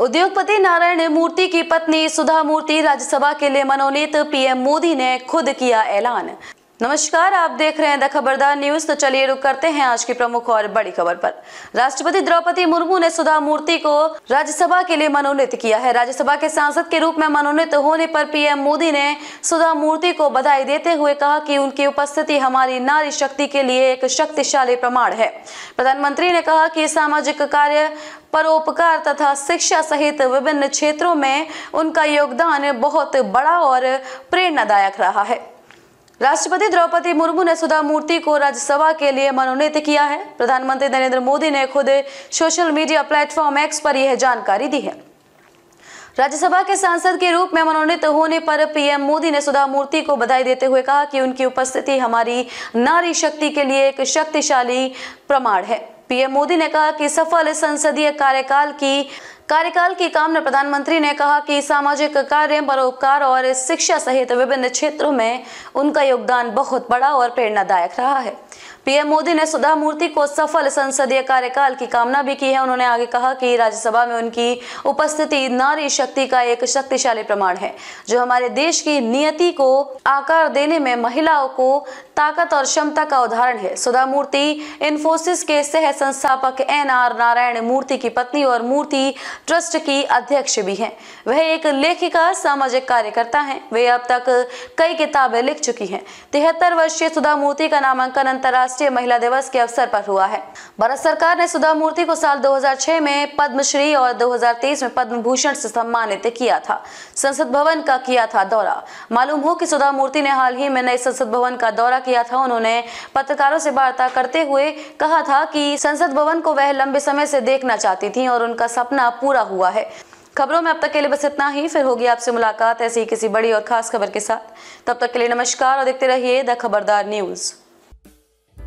उद्योगपति नारायण मूर्ति की पत्नी सुधा मूर्ति राज्यसभा के लिए मनोनीत पीएम मोदी ने खुद किया ऐलान नमस्कार आप देख रहे हैं द खबरदार न्यूज तो चलिए रुक करते हैं आज की प्रमुख और बड़ी खबर पर राष्ट्रपति द्रौपदी मुर्मू ने सुधा मूर्ति को राज्यसभा के लिए मनोनीत किया है राज्यसभा के सांसद के रूप में मनोनीत होने पर पीएम मोदी ने सुधा मूर्ति को बधाई देते हुए कहा कि उनकी उपस्थिति हमारी नारी शक्ति के लिए एक शक्तिशाली प्रमाण है प्रधानमंत्री ने कहा कि सामाजिक कार्य परोपकार तथा शिक्षा सहित विभिन्न क्षेत्रों में उनका योगदान बहुत बड़ा और प्रेरणादायक रहा है राष्ट्रपति द्रौपदी मुर्मू ने सुधा मूर्ति को राज्यसभा के लिए मनोनीत किया है प्रधानमंत्री नरेंद्र मोदी ने खुद सोशल मीडिया प्लेटफॉर्म एक्स पर यह जानकारी दी है राज्यसभा के सांसद के रूप में मनोनीत होने पर पीएम मोदी ने सुधा मूर्ति को बधाई देते हुए कहा कि उनकी उपस्थिति हमारी नारी शक्ति के लिए एक शक्तिशाली प्रमाण है पीएम मोदी ने कहा कि सफल संसदीय कार्यकाल की कार्यकाल के काम में प्रधानमंत्री ने कहा कि सामाजिक कार्य परोपकार और शिक्षा सहित विभिन्न क्षेत्रों में उनका योगदान बहुत बड़ा और प्रेरणादायक रहा है पीएम मोदी ने सुधा मूर्ति को सफल संसदीय कार्यकाल की कामना भी की है उन्होंने आगे कहा कि राज्यसभा में उनकी उपस्थिति नारी शक्ति का एक शक्तिशाली प्रमाण है जो हमारे देश की नियति को आकार देने में महिलाओं को ताकत और क्षमता का उदाहरण है सुधा मूर्ति इन्फोसिस के सह संस्थापक एन आर नारायण मूर्ति की पत्नी और मूर्ति ट्रस्ट की अध्यक्ष भी है वह एक लेखिका सामाजिक कार्यकर्ता है वे अब तक कई किताबें लिख चुकी है तिहत्तर वर्षीय सुधा मूर्ति का नामांकन अंतर्राष्ट्रीय अंतर्राष्ट्रीय महिला दिवस के अवसर पर हुआ है भारत सरकार ने सुधा मूर्ति को साल 2006 में पद्मश्री और 2023 में पद्म भूषण से सम्मानित किया था संसद भवन का किया था दौरा मालूम हो कि सुधा मूर्ति ने हाल ही में नए संसद भवन का दौरा किया था उन्होंने पत्रकारों से वार्ता करते हुए कहा था कि संसद भवन को वह लंबे समय से देखना चाहती थी और उनका सपना पूरा हुआ है खबरों में अब तक के लिए बस इतना ही फिर होगी आपसे मुलाकात ऐसी किसी बड़ी और खास खबर के साथ तब तक के लिए नमस्कार और देखते रहिए द खबरदार न्यूज़